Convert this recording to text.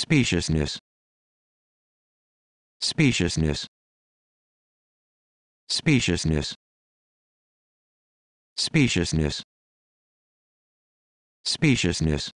speciousness speciousness speciousness speciousness speciousness